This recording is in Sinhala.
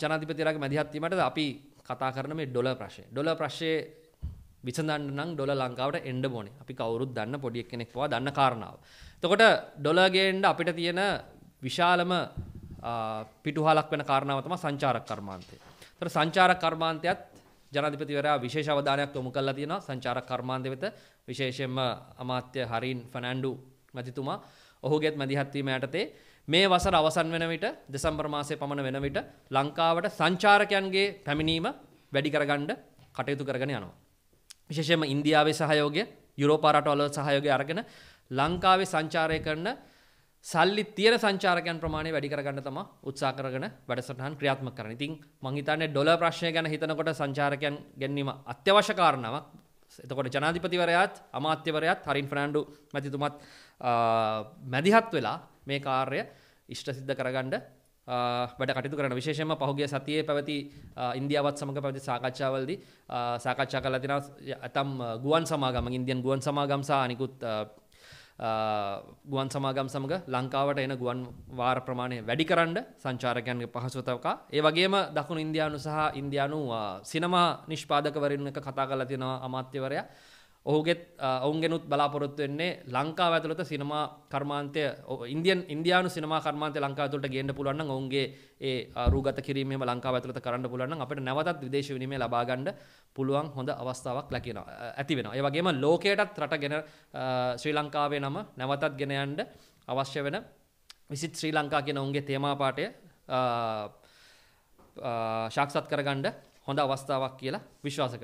ජනාධිපතිරගේ මැදිහත්වීමට අපි කතා කරන මේ ඩොල ප්‍රශ්ය ඩොල ප්‍රශ්ය විසඳන්න නම් ඩොල ලංකාවට එන්ඩ බෝන අපි කවුරුත් දන්න පොඩියක් කෙනෙක්වා දන්න කාරණාව. තකොට ඩොලගේන්ඩ අපිට තියෙන විශාලම පිටුහලක් වෙන කාරණාවතම සංචාරක් කර්මාන්තය. තර සංචාර කර්මාන්තයත් ජනතිපතිවරයා විශේෂවධානයක් යොමු කල්ලා තියෙන සංචාර කර්මාන්තය වෙත විශේෂෙන්ම අමාත්‍ය හරින් ෆනෑන්ඩු මැතිතුමා ඔහුගේත් මැදිහත්වීම යටතේ මේ වසර අවසන් වෙන විට දෙසැම්බර් මාසයේ පමණ වෙන විට ලංකාවට සංචාරකයන්ගේ පැමිණීම වැඩි කරගන්න කටයුතු කරගෙන යනවා. විශේෂයෙන්ම ඉන්දියාවේ සහයෝගය යුරෝපා රටවල සහයෝගය අරගෙන ලංකාවේ සංචාරය කරන සල්ලි තියෙන සංචාරකයන් ප්‍රමාණය වැඩි කරගන්න තම උත්සාහ කරගෙන වැඩසටහන් ක්‍රියාත්මක කරන. ඉතින් මං හිතන්නේ ඩොලර් ප්‍රශ්නය ගැන හිතනකොට සංචාරකයන් ගැනීම අත්‍යවශ්‍ය කාරණාවක්. එතකොට ජනාධිපතිවරයාත් අමාත්‍යවරයත් හරින් ෆනන්ඩු මැතිතුමත් මැදිහත් වෙලා මේ කාර්ය ඉෂ්ට සිද්ධ කරගණ්ඩ වැඩ කටයුතු කරන විශේෂම පහුගිය සතියේ පැවති ඉන්දියාවත් සමඟ පැවති සාකච්ඡාවලද සාකච්ඡා කලා තින ඇතම් ගුවන් සමාගම ඉන්දියන් ගුවන් සමාගම් සහ අනිකුත් ගුවන් සමාගම් සමඟ ලංකාවට එන ගුවන් වාර ප්‍රමාණය වැඩි කරන්න සංචාරකයන්ගේ පහසුතවකා ඒ වගේම දකුණු ඉන්දයානු සහ ඉන්දයානු සිනමා නිෂ්පාදකවරන්න එක කතා කලා තියෙනවා අමාත්‍යවරයා ඔහුගෙත් ඔවුන්ගෙනුත් බලාපොරොත්තුවෙන්නේ ලංකා ඇතුළත සිනමා කර්මාන්තය ඉන්දියන් ඉන්දයානු සිනමා කර්මාන්තය ලංකා තුළට ගේන්න පුළුවන් ඔවුන්ගේ ඒ රූගත කිරීම ලංකා ඇතුළත කරන්න පුළුවන් අපට නැවතත් විදේශ විනිමය ලබාගන්න පුළුවන් හොඳ අවස්ථාවක් ලැකෙන ඇති වෙන ඒ වගේම ලෝකයටත් රට ගෙන ශ්‍රී ලංකාවේ නම නැවතත් ගෙනයන්ඩ අවශ්‍ය වෙන විසිත් ශ්‍රී ලංකා කියෙන ඔුන්ගේ තේමාපාටය ශක්ෂත් කරගණ්ඩ හොඳ අවස්ථාවක් කියලා විශ්වාස කර